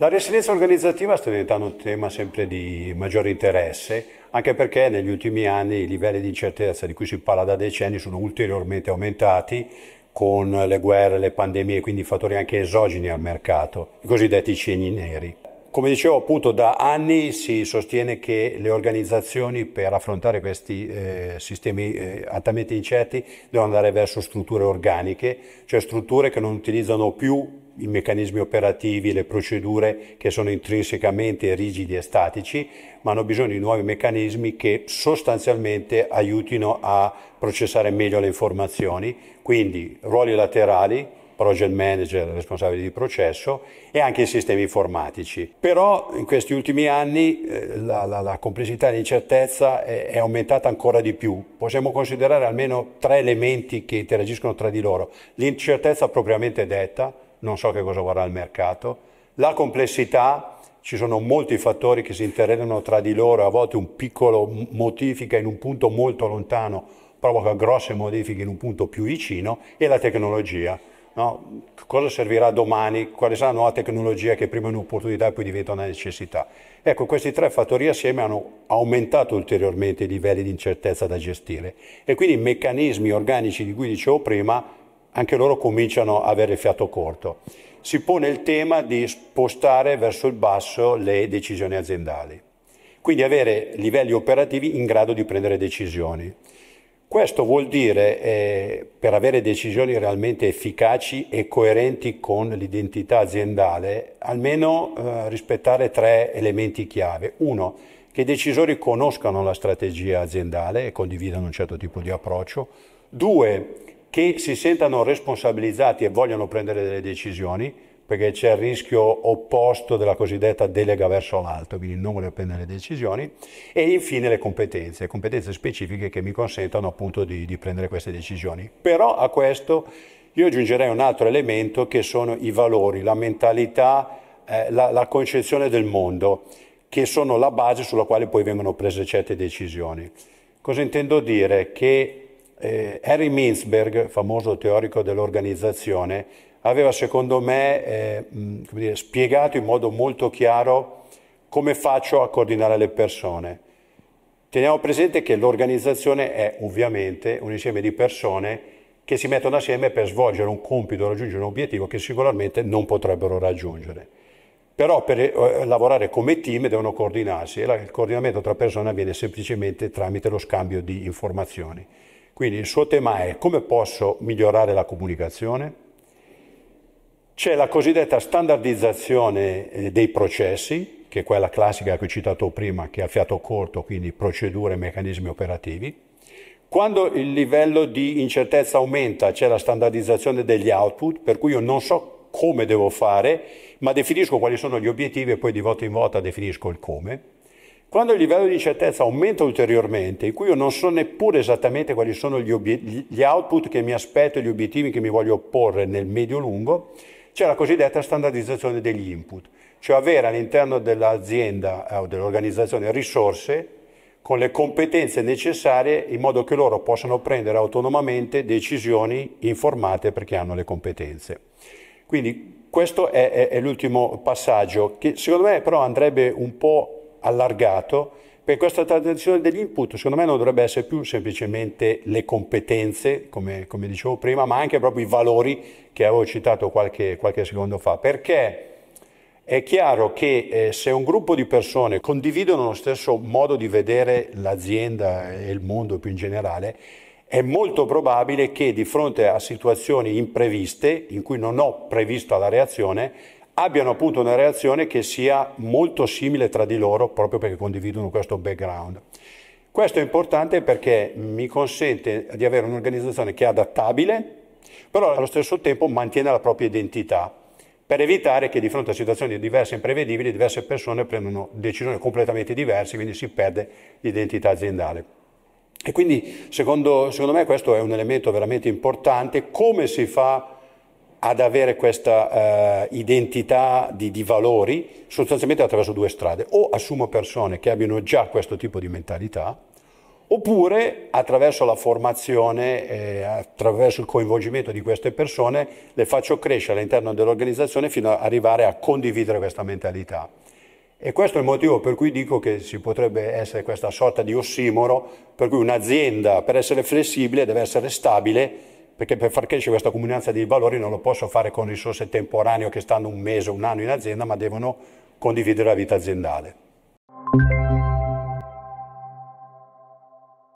La resilienza organizzativa sta diventando un tema sempre di maggiore interesse, anche perché negli ultimi anni i livelli di incertezza di cui si parla da decenni sono ulteriormente aumentati con le guerre, le pandemie, quindi fattori anche esogeni al mercato, i cosiddetti cigni neri. Come dicevo, appunto, da anni si sostiene che le organizzazioni per affrontare questi eh, sistemi eh, altamente incerti devono andare verso strutture organiche, cioè strutture che non utilizzano più i meccanismi operativi, le procedure che sono intrinsecamente rigidi e statici, ma hanno bisogno di nuovi meccanismi che sostanzialmente aiutino a processare meglio le informazioni, quindi ruoli laterali, project manager, responsabile di processo e anche i sistemi informatici. Però in questi ultimi anni eh, la, la, la complessità e l'incertezza è, è, aumentata ancora di più. Possiamo considerare almeno tre elementi che interagiscono tra di loro. L'incertezza propriamente detta, non so che cosa vorrà il mercato. La complessità, ci sono molti fattori che si interrelano tra di loro, a volte un piccolo modifica in un punto molto lontano provoca grosse modifiche in un punto più vicino e la tecnologia. No? Cosa servirà domani? Quale sarà la nuova tecnologia che prima è un'opportunità e poi diventa una necessità? Ecco, questi tre fattori assieme hanno aumentato ulteriormente i livelli di incertezza da gestire e quindi i meccanismi organici di cui dicevo prima anche loro cominciano a avere il fiato corto. Si pone il tema di spostare verso il basso le decisioni aziendali, quindi avere livelli operativi in grado di prendere decisioni. Questo vuol dire, eh, per avere decisioni realmente efficaci e coerenti con l'identità aziendale, almeno eh, rispettare tre elementi chiave. Uno, che i decisori conoscano la strategia aziendale e condividano un certo tipo di approccio. Due, che si sentano responsabilizzati e vogliono prendere delle decisioni, perché c'è il rischio opposto della cosiddetta delega verso l'alto, quindi non voler prendere decisioni, e infine le competenze, competenze specifiche che mi consentano appunto di, di prendere queste decisioni. Però a questo io aggiungerei un altro elemento che sono i valori, la mentalità, eh, la, la concezione del mondo, che sono la base sulla quale poi vengono prese certe decisioni. Cosa intendo dire? Che eh, Harry Minsberg, famoso teorico dell'organizzazione, aveva secondo me eh, dire, spiegato in modo molto chiaro come faccio a coordinare le persone. Teniamo presente che l'organizzazione è ovviamente un insieme di persone che si mettono assieme per svolgere un compito, raggiungere un obiettivo che singolarmente non potrebbero raggiungere. Però per eh, lavorare come team devono coordinarsi e la, il coordinamento tra persone avviene semplicemente tramite lo scambio di informazioni. Quindi il suo tema è come posso migliorare la comunicazione? C'è la cosiddetta standardizzazione eh, dei processi, che è quella classica che ho citato prima, che è a fiato corto, quindi procedure e meccanismi operativi. Quando il livello di incertezza aumenta c'è la standardizzazione degli output, per cui io non so come devo fare, ma definisco quali sono gli obiettivi e poi di volta in volta definisco il come. Quando il livello di incertezza aumenta ulteriormente, in cui io non so neppure esattamente quali sono gli, obiet- gli output che mi aspetto e gli obiettivi che mi voglio opporre nel medio-lungo, c'è la cosiddetta standardizzazione degli input, cioè avere all'interno dell'azienda eh, o dell'organizzazione risorse con le competenze necessarie in modo che loro possano prendere autonomamente decisioni informate perché hanno le competenze. Quindi questo è, è, è l'ultimo passaggio che secondo me però andrebbe un po' allargato, per questa tradizione degli input, secondo me non dovrebbe essere più semplicemente le competenze, come, come dicevo prima, ma anche proprio i valori che avevo citato qualche, qualche secondo fa. Perché è chiaro che eh, se un gruppo di persone condividono lo stesso modo di vedere l'azienda e il mondo più in generale, è molto probabile che di fronte a situazioni impreviste, in cui non ho previsto la reazione, abbiano appunto una reazione che sia molto simile tra di loro proprio perché condividono questo background. Questo è importante perché mi consente di avere un'organizzazione che è adattabile, però allo stesso tempo mantiene la propria identità per evitare che di fronte a situazioni diverse e imprevedibili diverse persone prendano decisioni completamente diverse, quindi si perde l'identità aziendale. E quindi secondo, secondo me questo è un elemento veramente importante, come si fa ad avere questa eh, identità di, di, valori sostanzialmente attraverso due strade. O assumo persone che abbiano già questo tipo di mentalità, oppure attraverso la formazione, eh, attraverso il coinvolgimento di queste persone, le faccio crescere all'interno dell'organizzazione fino ad arrivare a condividere questa mentalità. E questo è il motivo per cui dico che si potrebbe essere questa sorta di ossimoro, per cui un'azienda per essere flessibile deve essere stabile perché per far crescere questa comunanza di valori non lo posso fare con risorse temporanee che stanno un mese, un anno in azienda, ma devono condividere la vita aziendale.